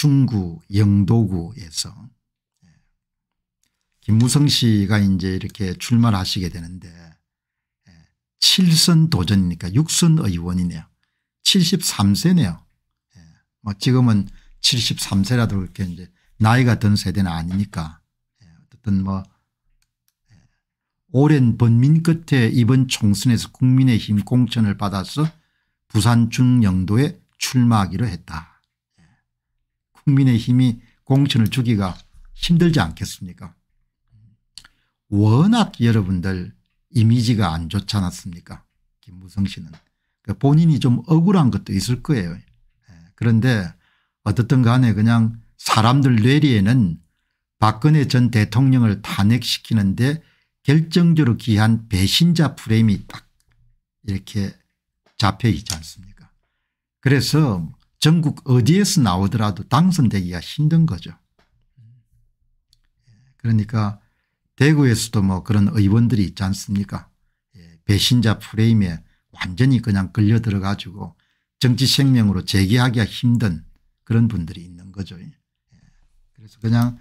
중구 영도구에서 예. 김무성 씨가 이제 이렇게 출마를 하시게 되는데 7선 예. 도전이니까 6선 의원이네요. 73세네요. 예. 뭐 지금은 73세라도 그렇게 이제 나이가 든 세대는 아니니까 어쨌든 뭐 오랜 번민 끝에 이번 총선에서 국민의힘 공천을 받아서 부산 중영도에 출마하기로 했다. 국민의힘이 공천을 주기가 힘들지 않겠습니까 워낙 여러분들 이미지가 안 좋지 않았습니까 김무성 씨는 그 본인이 좀 억울한 것도 있을 거예요 예, 그런데 어떻든 간에 그냥 사람들 뇌리에는 박근혜 전 대통령을 탄핵시키는데 결정적으로 기한 배신자 프레임이 딱 이렇게 잡혀 있지 않습니까 그래서 전국 어디에서 나오더라도 당선되기가 힘든 거죠. 그러니까 대구에서도 뭐 그런 의원들이 있지 않습니까 예, 배신자 프레임에 완전히 그냥 끌려들어 가지고 정치 생명으로 재개하기가 힘든 그런 분들이 있는 거죠. 예. 그래서 그냥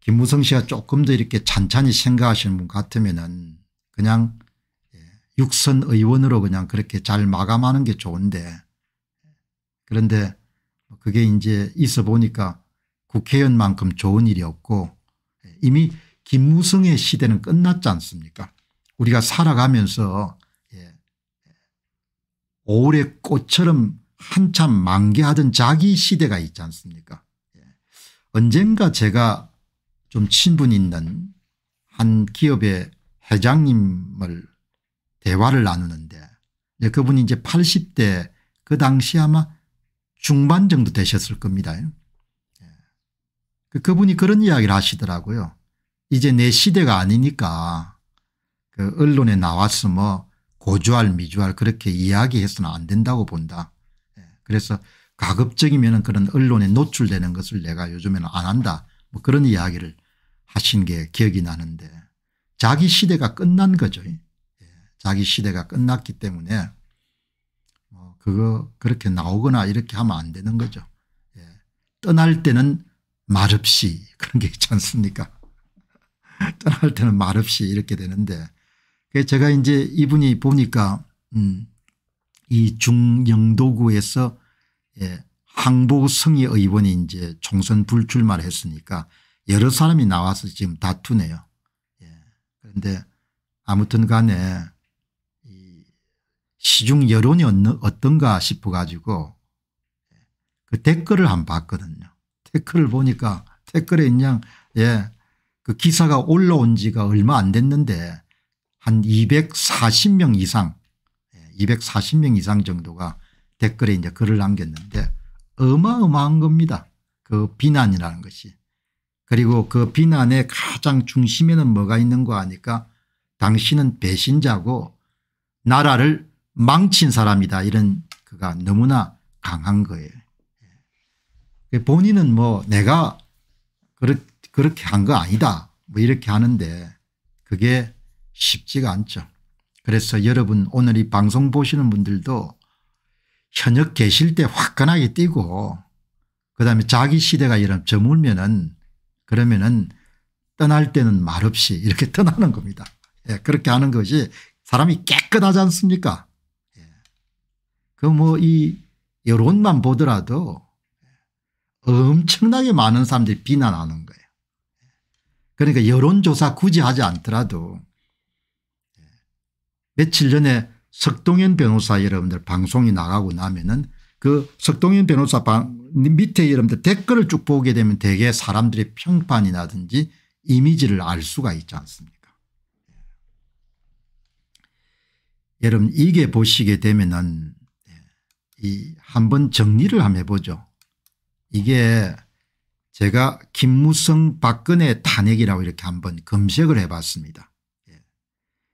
김무성 씨가 조금 더 이렇게 찬찬히 생각하시는 분 같으면은 그냥 예, 육선 의원으로 그냥 그렇게 잘 마감하는 게 좋은데 그런데 그게 이제 있어 보니까 국회의원만큼 좋은 일이 없고 이미 김무성의 시대는 끝났지 않습니까 우리가 살아가면서 예. 오래 꽃처럼 한참 만개하던 자기 시대가 있지 않습니까 예. 언젠가 제가 좀 친분 있는 한 기업의 회장님을 대화를 나누는데 네, 그분이 이제 80대 그 당시 아마 중반 정도 되셨을 겁니다. 예. 그, 그분이 그런 이야기를 하시더라고요. 이제 내 시대가 아니니까 그 언론에 나와서 뭐 고주할 미주할 그렇게 이야기해서는 안 된다고 본다. 예. 그래서 가급적이면 그런 언론에 노출되는 것을 내가 요즘에는 안 한다. 뭐 그런 이야기를 하신 게 기억이 나는데 자기 시대가 끝난 거죠. 예. 자기 시대가 끝났기 때문에 그거 그렇게 나오거나 이렇게 하면 안 되는 거죠. 예. 떠날 때는 말없이 그런 게 있지 않습니까 떠날 때는 말없이 이렇게 되는데 제가 이제 이분이 보니까 음, 이 중영도구에서 예, 항복성의 의원이 이제 총선 불출마를 했으니까 여러 사람이 나와서 지금 다투네요. 예. 그런데 아무튼 간에 시중 여론이 어떤가 싶어 가지고 그 댓글을 한 번 봤거든요. 댓글을 보니까 댓글에 그냥 예, 그 기사가 올라온 지가 얼마 안 됐는데 한 240명 이상 240명 예, 이상 정도가 댓글에 이제 글을 남겼는데 어마어마한 겁니다. 그 비난이라는 것이. 그리고 그 비난의 가장 중심에는 뭐가 있는 거 아니까 당신은 배신자고 나라를 망친 사람이다 이런 그가 너무나 강한 거예요. 예. 본인은 뭐 내가 그렇, 그렇게 한 거 아니다 뭐 이렇게 하는데 그게 쉽지가 않죠. 그래서 여러분 오늘 이 방송 보시는 분들도 현역 계실 때 화끈하게 뛰고 그다음에 자기 시대가 이런 저물면은 그러면은 떠날 때는 말없이 이렇게 떠나는 겁니다. 예, 그렇게 하는 것이 사람이 깨끗하지 않습니까 그 뭐이 여론만 보더라도 엄청나게 많은 사람들이 비난하는 거예요. 그러니까 여론조사 굳이 하지 않더라도 며칠 전에 석동현 변호사 여러분들 방송이 나가고 나면은 그 석동현 변호사 방 밑에 여러분들 댓글을 쭉 보게 되면 대개 사람들의 평판이라든지 이미지를 알 수가 있지 않습니까 여러분 이게 보시게 되면은 이 한번 정리를 한번 해보죠. 이게 제가 김무성 박근혜 탄핵이라고 이렇게 한번 검색을 해봤습니다. 예.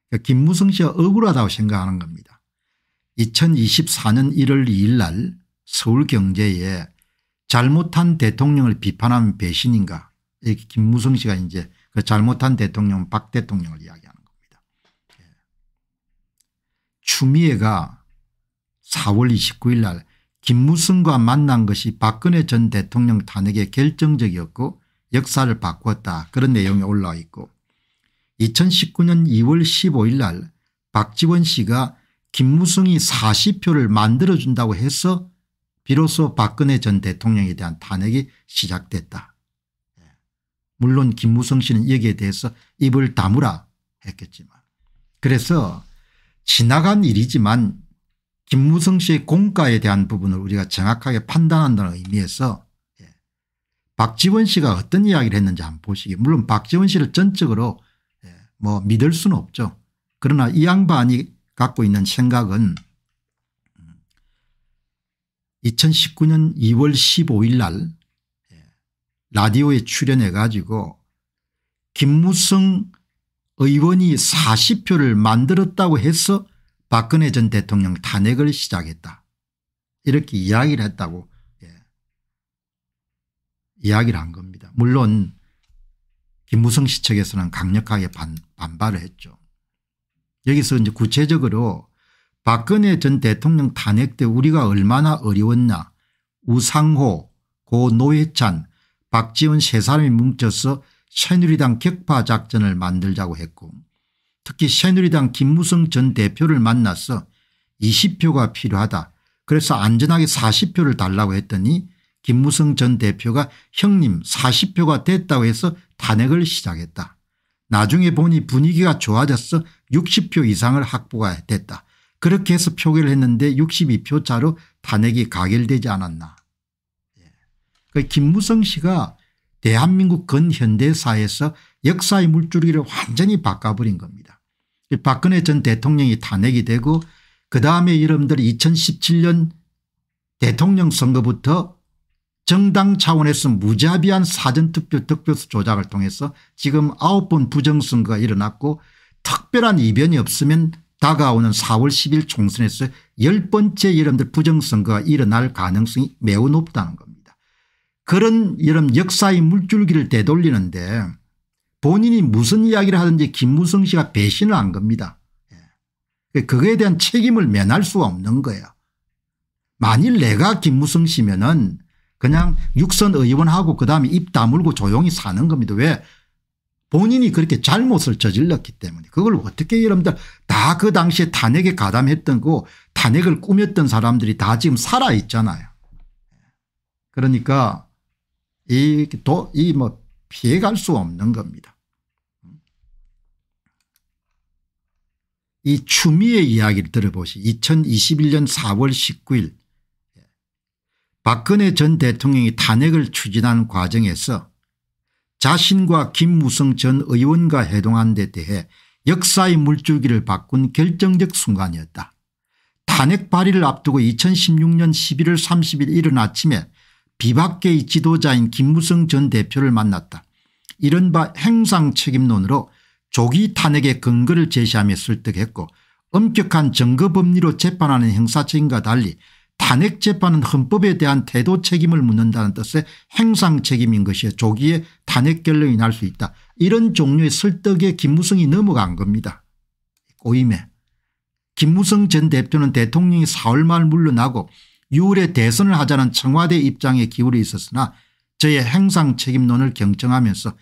그러니까 김무성 씨가 억울하다고 생각하는 겁니다. 2024년 1월 2일 날 서울경제에 잘못한 대통령을 비판하면 배신인가 이렇게 김무성 씨가 이제 그 잘못한 대통령 박 대통령을 이야기하는 겁니다. 예. 추미애가 4월 29일 날김무승과 만난 것이 박근혜 전 대통령 탄핵의 결정적이었고 역사를 바꾸었다 그런 내용이 올라와 있고 2019년 2월 15일 날 박지원 씨가 김무승이 40표를 만들어준다고 해서 비로소 박근혜 전 대통령에 대한 탄핵이 시작됐다. 예. 물론 김무성 씨는 여기에 대해서 입을 다물라 했겠지만 그래서 지나간 일이지만 김무성 씨의 공가에 대한 부분을 우리가 정확하게 판단한다는 의미에서 예, 박지원 씨가 어떤 이야기를 했는지 한번 보시기 물론 박지원 씨를 전적으로 예, 뭐 믿을 수는 없죠. 그러나 이 양반이 갖고 있는 생각은 2019년 2월 15일 날 예, 라디오에 출연해 가지고 김무성 의원이 40표를 만들었다고 해서 박근혜 전 대통령 탄핵을 시작했다. 이렇게 이야기를 했다고 예. 이야기를 한 겁니다. 물론 김무성 씨 측에서는 강력하게 반, 반발을 했죠. 여기서 이제 구체적으로 박근혜 전 대통령 탄핵 때 우리가 얼마나 어려웠나 우상호 고 노회찬 박지원 세 사람이 뭉쳐서 새누리당 격파 작전을 만들자고 했고 특히 새누리당 김무성 전 대표를 만나서 20표가 필요하다. 그래서 안전하게 40표를 달라고 했더니 김무성 전 대표가 형님 40표가 됐다고 해서 탄핵을 시작했다. 나중에 보니 분위기가 좋아져서 60표 이상을 확보가 됐다. 그렇게 해서 표결을 했는데 62표 차로 탄핵이 가결되지 않았나. 예. 그 김무성 씨가 대한민국 근현대사에서 역사의 물줄기를 완전히 바꿔버린 겁니다. 박근혜 전 대통령이 탄핵이 되고 그 다음에 여러분들 2017년 대통령 선거부터 정당 차원에서 무자비한 사전투표 득표수 조작을 통해서 지금 9번 부정선거가 일어났고 특별한 이변이 없으면 다가오는 4월 10일 총선에서 1 0 번째 여러분들 부정선거가 일어날 가능성이 매우 높다는 겁니다. 그런 여러분 역사의 물줄기를 되돌리는데 본인이 무슨 이야기를 하든지 김무성 씨가 배신을 한 겁니다. 예. 그거에 대한 책임을 면할 수가 없는 거예요. 만일 내가 김무성 씨면은 그냥 육선 의원하고 그다음에 입 다물고 조용히 사는 겁니다. 왜 본인이 그렇게 잘못을 저질렀기 때문에 그걸 어떻게 여러분들 다 그 당시에 탄핵에 가담했던 거 탄핵을 꾸몄던 사람들이 다 지금 살아있잖아요. 그러니까 이도이뭐 피해갈 수 없는 겁니다. 이 추미의 이야기를 들어보시 2021년 4월 19일 박근혜 전 대통령이 탄핵을 추진한 과정에서 자신과 김무성 전 의원과 해동한 데 대해 역사의 물줄기를 바꾼 결정적 순간이었다. 탄핵 발의를 앞두고 2016년 11월 30일 이른 아침에 비박계의 지도자인 김무성 전 대표를 만났다. 이른바 행상책임론으로 조기 탄핵의 근거를 제시하며 설득했고 엄격한 증거법리로 재판하는 형사책임과 달리 탄핵재판은 헌법에 대한 태도 책임을 묻는다는 뜻의 행상책임인 것이 조기에 탄핵결론이 날 수 있다. 이런 종류의 설득에 김무성이 넘어간 겁니다. 꼬임에. 김무성 전 대표는 대통령이 4월 말 물러나고 6월에 대선을 하자는 청와대 입장에 기울이 있었으나 저의 행상 책임론을 경청하면서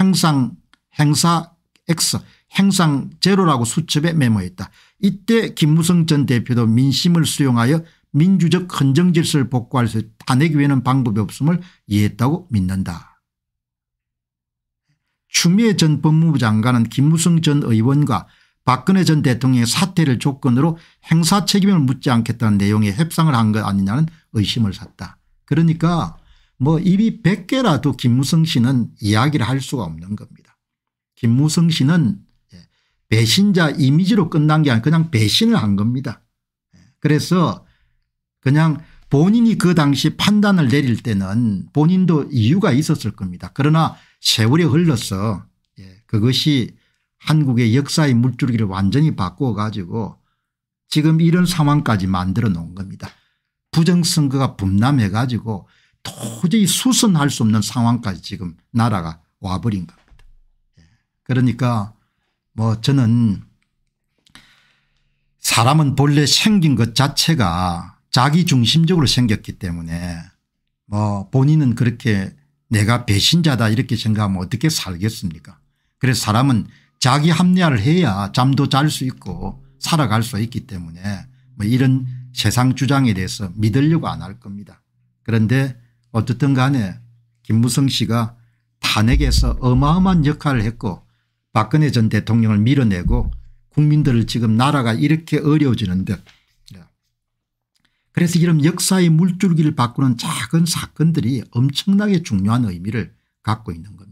행상 행사 X 행상 제로라고 수첩에 메모했다. 이때 김무성 전 대표도 민심을 수용하여 민주적 헌정 질서를 복구할 수 다내기 위해는 방법이 없음을 이해했다고 믿는다. 추미애 전 법무부 장관은 김무성 전 의원과 박근혜 전 대통령의 사퇴를 조건으로 행사 책임을 묻지 않겠다는 내용의 협상을 한 것 아니냐는 의심을 샀다. 그러니까 뭐 입이 100개라도 김무성 씨는 이야기를 할 수가 없는 겁니다. 김무성 씨는 예, 배신자 이미지로 끝난 게 아니라 그냥 배신을 한 겁니다. 예, 그래서 그냥 본인이 그 당시 판단을 내릴 때는 본인도 이유가 있었을 겁니다. 그러나 세월이 흘러서 예, 그것이 한국의 역사의 물줄기를 완전히 바꾸어 가지고 지금 이런 상황까지 만들어 놓은 겁니다. 부정선거가 분남해 가지고 도저히 수선할 수 없는 상황까지 지금 나라가 와버린 겁니다. 예. 그러니까 뭐 저는 사람은 본래 생긴 것 자체가 자기 중심적으로 생겼기 때문에 뭐 본인은 그렇게 내가 배신자다 이렇게 생각하면 어떻게 살겠습니까 그래서 사람은 자기 합리화를 해야 잠도 잘 수 있고 살아갈 수 있기 때문에 뭐 이런 세상 주장에 대해서 믿으려고 안 할 겁니다. 그런데 어쨌든 간에 김무성 씨가 탄핵에서 어마어마한 역할을 했고 박근혜 전 대통령을 밀어내고 국민들을 지금 나라가 이렇게 어려워지는데 그래서 이런 역사의 물줄기를 바꾸는 작은 사건들이 엄청나게 중요한 의미를 갖고 있는 겁니다.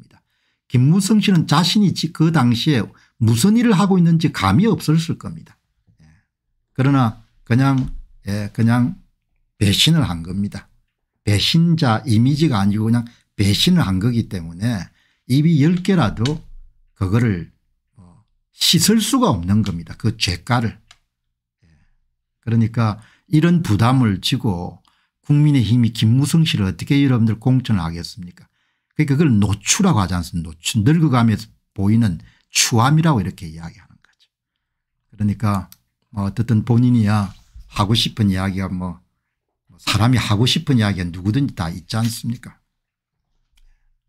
김무성 씨는 자신이 그 당시에 무슨 일을 하고 있는지 감이 없었을 겁니다. 예. 그러나 그냥 예, 그냥 배신을 한 겁니다. 배신자 이미지가 아니고 그냥 배신을 한 거기 때문에 입이 10개라도 그거를 어, 씻을 수가 없는 겁니다. 그 죄가를. 예. 그러니까 이런 부담을 지고 국민의힘이 김무성 씨를 어떻게 여러분들 공천을 하겠습니까 그러니까 그걸 노추라고 하지 않습니까 노추 늙어가면서 보이는 추함이라고 이렇게 이야기하는 거죠. 그러니까 뭐 어쨌든 본인이야 하고 싶은 이야기가 뭐 사람이 하고 싶은 이야기가 누구든지 다 있지 않습니까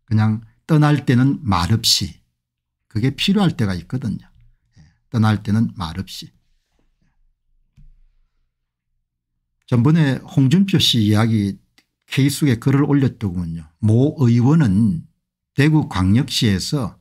그냥 떠날 때는 말없이 그게 필요할 때가 있거든요. 예, 떠날 때는 말없이. 전번에 홍준표 씨 이야기 케이스에 글을 올렸더군요. 모 의원은 대구 광역시에서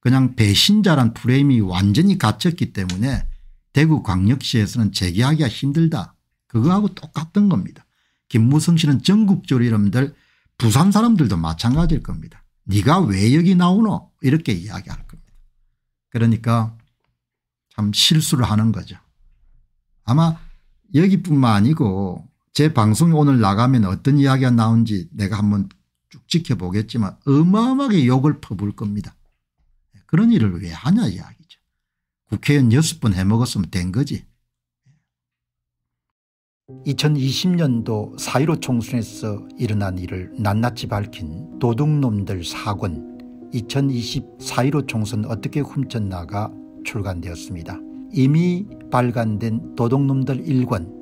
그냥 배신자란 프레임이 완전히 갇혔기 때문에 대구 광역시에서는 재개하기가 힘들다. 그거하고 똑같은 겁니다. 김무성 씨는 전국적으로 이름들 부산 사람들도 마찬가지일 겁니다. 네가 왜 여기 나오노 이렇게 이야기할 겁니다. 그러니까 참 실수를 하는 거죠. 아마 여기뿐만 아니고 제 방송이 오늘 나가면 어떤 이야기가 나온지 내가 한번 쭉 지켜보겠지만 어마어마하게 욕을 퍼부을 겁니다. 그런 일을 왜 하냐 이야기죠. 국회의원 여섯 번 해먹었으면 된 거지. 2020년도 4.15 총선에서 일어난 일을 낱낱이 밝힌 도둑놈들 사권 2020 4.15 총선 어떻게 훔쳤나가 출간되었습니다. 이미 발간된 도둑놈들 1권